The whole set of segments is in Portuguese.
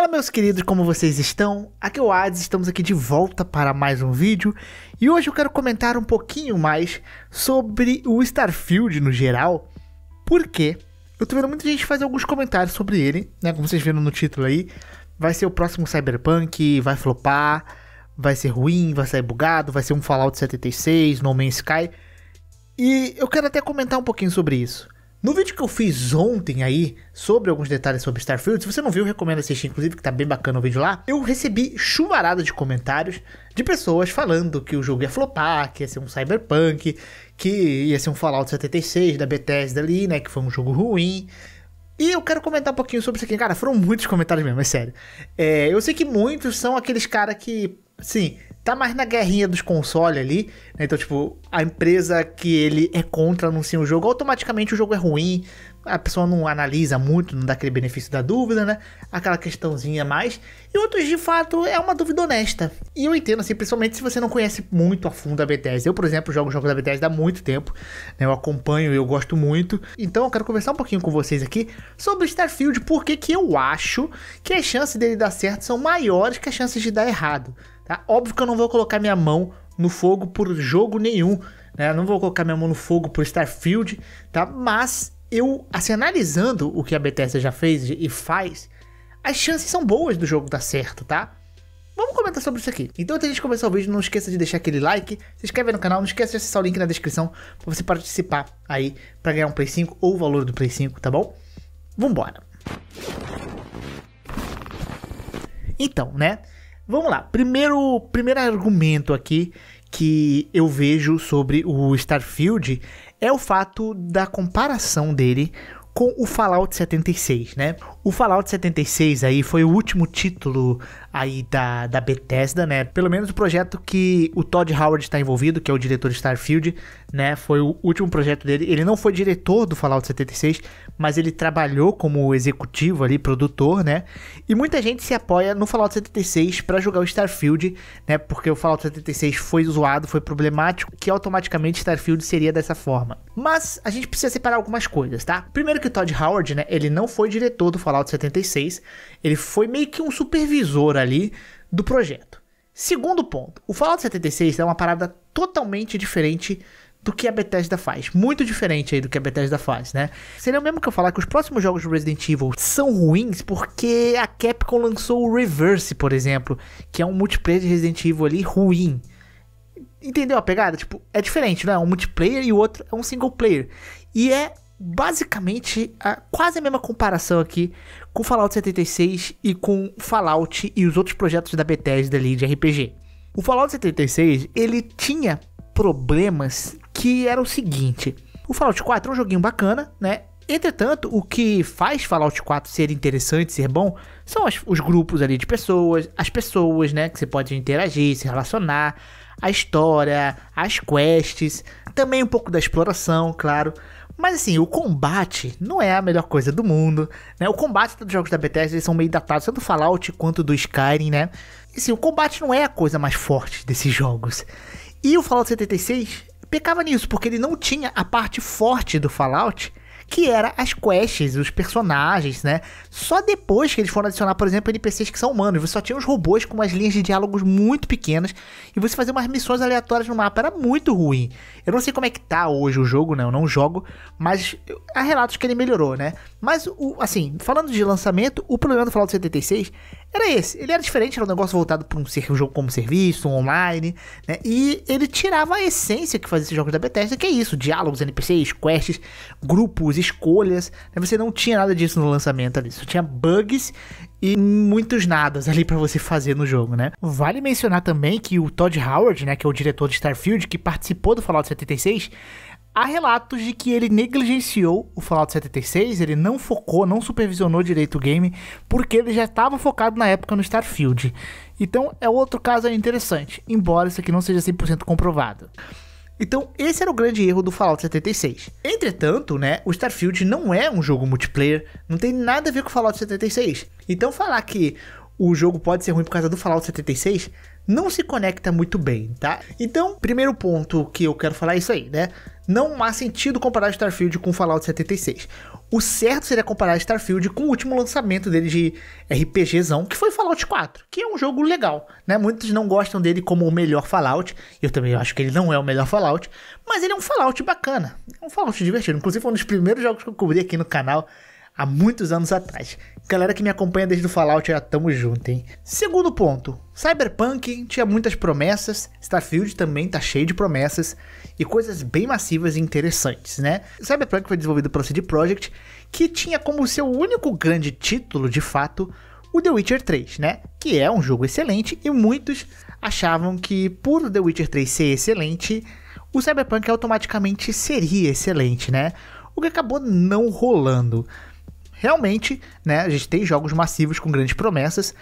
Fala meus queridos, como vocês estão? Aqui é o Ades, estamos aqui de volta para mais um vídeo e hoje eu quero comentar um pouquinho mais sobre o Starfield no geral, porque eu tô vendo muita gente fazer alguns comentários sobre ele, né? Como vocês viram no título aí, vai ser o próximo Cyberpunk, vai flopar, vai ser ruim, vai sair bugado, vai ser um Fallout 76, No Man's Sky. E eu quero até comentar um pouquinho sobre isso. No vídeo que eu fiz ontem aí, sobre alguns detalhes sobre Starfield, se você não viu, recomendo assistir, inclusive, que tá bem bacana o vídeo lá. Eu recebi chuvarada de comentários de pessoas falando que o jogo ia flopar, que ia ser um cyberpunk, que ia ser um Fallout 76 da Bethesda ali, né, que foi um jogo ruim. E eu quero comentar um pouquinho sobre isso aqui. Cara, foram muitos comentários mesmo, é sério. É, eu sei que muitos são aqueles caras que, sim, tá mais na guerrinha dos consoles ali, né? Então, tipo, a empresa que ele é contra anuncia o um jogo, automaticamente o jogo é ruim, a pessoa não analisa muito, não dá aquele benefício da dúvida, né? Aquela questãozinha a mais. E outros, de fato, é uma dúvida honesta. E eu entendo, assim, principalmente se você não conhece muito a fundo a Bethesda. Eu, por exemplo, jogo jogos da Bethesda há muito tempo, né? Eu acompanho, eu gosto muito. Então eu quero conversar um pouquinho com vocês aqui sobre Starfield, porque que eu acho que as chances dele dar certo são maiores que as chances de dar errado. Tá? Óbvio que eu não vou colocar minha mão no fogo por jogo nenhum, né? não vou colocar minha mão no fogo por Starfield, tá? Mas eu, assim, analisando o que a Bethesda já fez e faz, as chances são boas do jogo dar certo, tá? Vamos comentar sobre isso aqui. Então, antes de começar o vídeo, não esqueça de deixar aquele like, se inscreve no canal, não esqueça de acessar o link na descrição para você participar aí para ganhar um Play 5 ou o valor do Play 5, tá bom? Vambora! Então, né? Vamos lá. Primeiro, primeiro argumento aqui que eu vejo sobre o Starfield é o fato da comparação dele com o Fallout 76, né? O Fallout 76 aí foi o último título aí da, da Bethesda, né? Pelo menos o projeto que o Todd Howard está envolvido, que é o diretor de Starfield, né? Foi o último projeto dele. Ele não foi diretor do Fallout 76, mas ele trabalhou como executivo ali, produtor, né? E muita gente se apoia no Fallout 76 para jogar o Starfield, né? Porque o Fallout 76 foi zoado, foi problemático, que automaticamente Starfield seria dessa forma. Mas a gente precisa separar algumas coisas, tá? Primeiro que o Todd Howard, né? Ele não foi diretor do Fallout Fallout 76, ele foi meio que um supervisor ali do projeto. Segundo ponto, o Fallout 76 é uma parada totalmente diferente do que a Bethesda faz. Muito diferente aí do que a Bethesda faz, né? Seria o mesmo que eu falar que os próximos jogos do Resident Evil são ruins porque a Capcom lançou o Reverse, por exemplo, que é um multiplayer de Resident Evil ali ruim. Entendeu a pegada? Tipo, é diferente, né? É um multiplayer e o outro é um single player. E é basicamente a, quase a mesma comparação aqui com Fallout 76 e com Fallout e os outros projetos da Bethesda ali de RPG. O Fallout 76 ele tinha problemas que era o seguinte: o Fallout 4 é um joguinho bacana, né? Entretanto, o que faz Fallout 4 ser interessante, ser bom, são as, os grupos ali de pessoas, as pessoas, né, que você pode interagir, se relacionar, a história, as quests, também um pouco da exploração, claro. Mas assim, o combate não é a melhor coisa do mundo, né? O combate dos jogos da Bethesda eles são meio datados, tanto do Fallout quanto do Skyrim, né? E assim, o combate não é a coisa mais forte desses jogos. E o Fallout 76 pecava nisso, porque ele não tinha a parte forte do Fallout, que era as quests, os personagens, né? Só depois que eles foram adicionar, por exemplo, NPCs que são humanos. Você só tinha os robôs com umas linhas de diálogos muito pequenas e você fazia umas missões aleatórias no mapa. Era muito ruim. Eu não sei como é que tá hoje o jogo, né? Eu não jogo, mas há relatos que ele melhorou, né? Mas, o, assim, falando de lançamento, o problema do Fallout 76 era esse. Ele era diferente, era um negócio voltado para um, um, jogo como serviço, um online, né? E ele tirava a essência que fazia esses jogos da Bethesda, que é isso: diálogos, NPCs, quests, grupos, escolhas. Né? Você não tinha nada disso no lançamento ali. Só tinha bugs e muitos nadas ali para você fazer no jogo, né? Vale mencionar também que o Todd Howard, né, que é o diretor de Starfield, que participou do Fallout 76 Há relatos de que ele negligenciou o Fallout 76, ele não focou, não supervisionou direito o game, porque ele já estava focado na época no Starfield. Então é outro caso interessante, embora isso aqui não seja 100% comprovado. Então, esse era o grande erro do Fallout 76. Entretanto, né, o Starfield não é um jogo multiplayer, não tem nada a ver com o Fallout 76. Então, falar que o jogo pode ser ruim por causa do Fallout 76 não se conecta muito bem, tá? Então, primeiro ponto que eu quero falar é isso aí, né? Não há sentido comparar Starfield com Fallout 76. O certo seria comparar Starfield com o último lançamento dele de RPGzão, que foi Fallout 4, que é um jogo legal, né? Muitos não gostam dele como o melhor Fallout, eu também acho que ele não é o melhor Fallout, mas ele é um Fallout bacana, é um Fallout divertido. Inclusive, foi um dos primeiros jogos que eu cobri aqui no canal, há muitos anos atrás. Galera que me acompanha desde o Fallout, já tamo junto, hein? Segundo ponto, Cyberpunk tinha muitas promessas, Starfield também tá cheio de promessas e coisas bem massivas e interessantes, né? Cyberpunk foi desenvolvido pelo CD Projekt, que tinha como seu único grande título, de fato, o The Witcher 3, né? Que é um jogo excelente e muitos achavam que por The Witcher 3 ser excelente, o Cyberpunk automaticamente seria excelente, né? O que acabou não rolando realmente, né, a gente tem jogos massivos com grandes promessas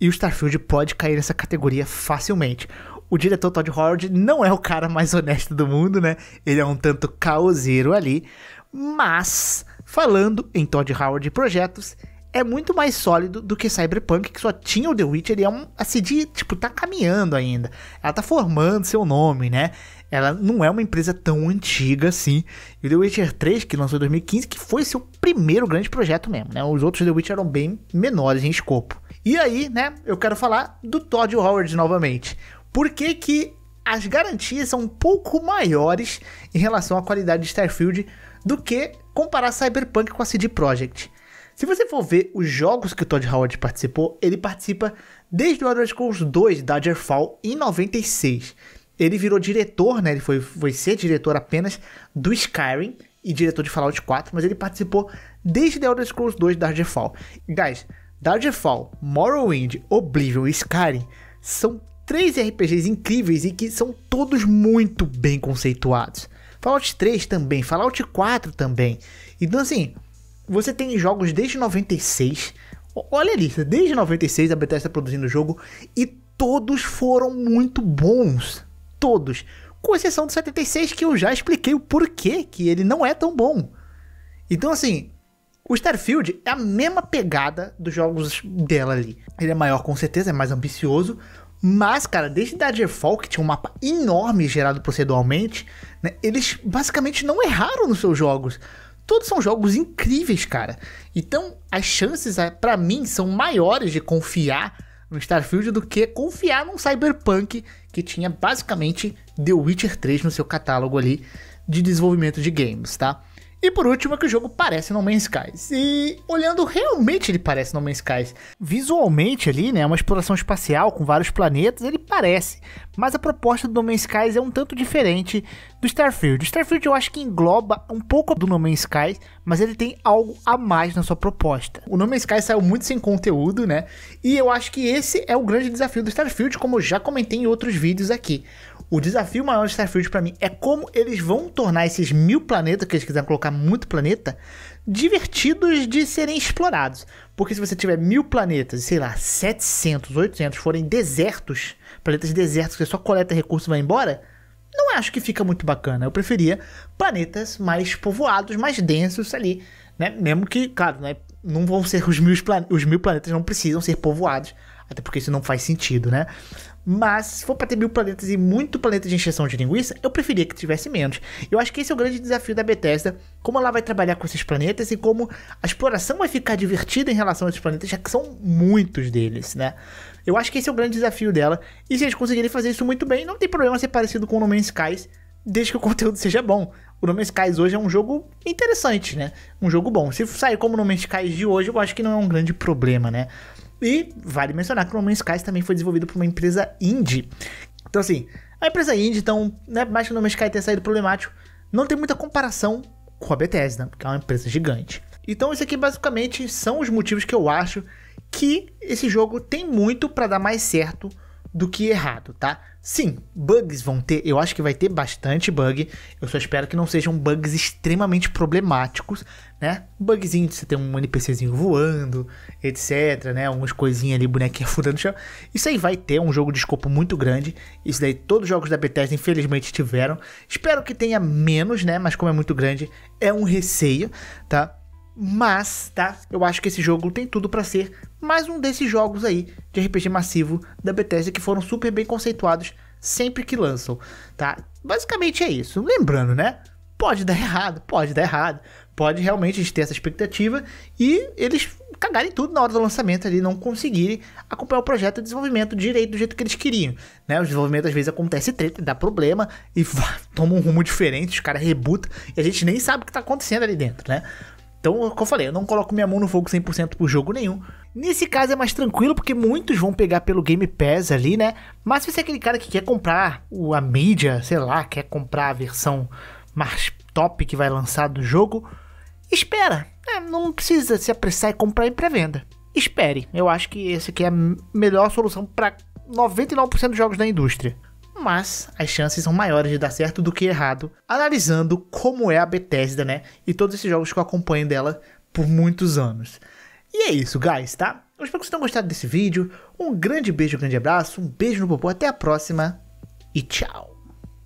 e o Starfield pode cair nessa categoria facilmente. O diretor Todd Howard não é o cara mais honesto do mundo, né? Ele é um tanto caoseiro ali, mas falando em Todd Howard e projetos, é muito mais sólido do que Cyberpunk, que só tinha o The Witcher, ele é um a CD, tipo, tá caminhando ainda. Ela tá formando seu nome, né? ela não é uma empresa tão antiga assim. E o The Witcher 3, que lançou em 2015, que foi seu primeiro grande projeto mesmo, né? Os outros The Witcher eram bem menores em escopo. E aí, né, eu quero falar do Todd Howard novamente. Por que que as garantias são um pouco maiores em relação à qualidade de Starfield do que comparar Cyberpunk com a CD Projekt? Se você for ver os jogos que o Todd Howard participou, ele participa desde o Elder Scrolls 2 da Daggerfall em 96. Ele virou diretor, né? Ele foi, foi ser diretor apenas do Skyrim e diretor de Fallout 4, mas ele participou desde The Elder Scrolls 2 Darkfall. Guys, Darkfall, Morrowind, Oblivion e Skyrim são três RPGs incríveis e que são todos muito bem conceituados. Fallout 3 também, Fallout 4 também. Então assim, você tem jogos desde 96. Olha a lista, desde 96 a Bethesda produzindo o jogo e todos foram muito bons todos, com exceção do 76, que eu já expliquei o porquê que ele não é tão bom. Então, assim, o Starfield é a mesma pegada dos jogos dela ali. Ele é maior, com certeza, é mais ambicioso. Mas, cara, desde Daggerfall, que tinha um mapa enorme gerado proceduralmente né, eles basicamente não erraram nos seus jogos. Todos são jogos incríveis, cara. Então, as chances, é, para mim, são maiores de confiar no Starfield do que confiar num Cyberpunk que tinha basicamente The Witcher 3 no seu catálogo ali de desenvolvimento de games, tá? E por último é que o jogo parece No Man's Sky. E olhando realmente ele parece No Man's Sky. Visualmente ali, né, é uma exploração espacial com vários planetas, ele parece. Mas a proposta do No Man's Sky é um tanto diferente do Starfield. O Starfield eu acho que engloba um pouco do No Man's Sky, mas ele tem algo a mais na sua proposta. O No Man's Sky saiu muito sem conteúdo, né? E eu acho que esse é o grande desafio do Starfield, como eu já comentei em outros vídeos aqui. O desafio maior de Starfield para mim é como eles vão tornar esses mil planetas, que eles quiserem colocar muito planeta, divertidos de serem explorados. Porque se você tiver mil planetas, sei lá, 700, 800 forem desertos, planetas desertos que você só coleta recursos e vai embora, não acho que fica muito bacana. Eu preferia planetas mais povoados, mais densos ali, né? Mesmo que, claro, não é não vão ser os mil, os mil planetas não precisam ser povoados, até porque isso não faz sentido, né? Mas se for para ter mil planetas e muito planeta de injeção de linguiça, eu preferia que tivesse menos. Eu acho que esse é o grande desafio da Bethesda, como ela vai trabalhar com esses planetas e como a exploração vai ficar divertida em relação a esses planetas, já que são muitos deles, né? Eu acho que esse é o grande desafio dela. E se eles conseguirem fazer isso muito bem, não tem problema ser parecido com o No Man's Skies, desde que o conteúdo seja bom o No Man's Skies hoje é um jogo interessante, né? Um jogo bom. Se sair como o No Man's Skies de hoje, eu acho que não é um grande problema, né? E vale mencionar que o No Man's Skies também foi desenvolvido por uma empresa indie. Então, assim, a empresa indie, então, né, mais que o No Man's tenha saído problemático, não tem muita comparação com a Bethesda, né? porque é uma empresa gigante. Então, isso aqui basicamente são os motivos que eu acho que esse jogo tem muito para dar mais certo do que errado, tá? Sim, bugs vão ter, eu acho que vai ter bastante bug. Eu só espero que não sejam bugs extremamente problemáticos, né? Bugzinho de você ter um NPCzinho voando, etc, né? Umas coisinhas ali, bonequinha furando o chão. Isso aí vai ter um jogo de escopo muito grande. Isso daí todos os jogos da Bethesda infelizmente tiveram. Espero que tenha menos, né? Mas como é muito grande, é um receio, tá? Mas, tá? Eu acho que esse jogo tem tudo para ser mais um desses jogos aí de RPG massivo da Bethesda que foram super bem conceituados sempre que lançam, tá? Basicamente é isso. Lembrando, né? Pode dar errado, pode dar errado. Pode realmente a gente ter essa expectativa e eles cagarem tudo na hora do lançamento ali, não conseguirem acompanhar o projeto de desenvolvimento direito do jeito que eles queriam, né? O desenvolvimento às vezes acontece treta, dá problema e toma um rumo diferente, os caras rebuta e a gente nem sabe o que tá acontecendo ali dentro, né? Então, como é eu falei, eu não coloco minha mão no fogo 100% por jogo nenhum. Nesse caso é mais tranquilo, porque muitos vão pegar pelo Game Pass ali, né? Mas se você é aquele cara que quer comprar a mídia, sei lá, quer comprar a versão mais top que vai lançar do jogo, espera. É, não precisa se apressar e comprar em pré-venda. Espere. Eu acho que essa aqui é a melhor solução para 99% dos jogos da indústria mas as chances são maiores de dar certo do que errado, analisando como é a Bethesda, né? E todos esses jogos que eu acompanho dela por muitos anos. E é isso, guys, tá? Eu espero que vocês tenham gostado desse vídeo. Um grande beijo, um grande abraço, um beijo no popô, até a próxima e tchau!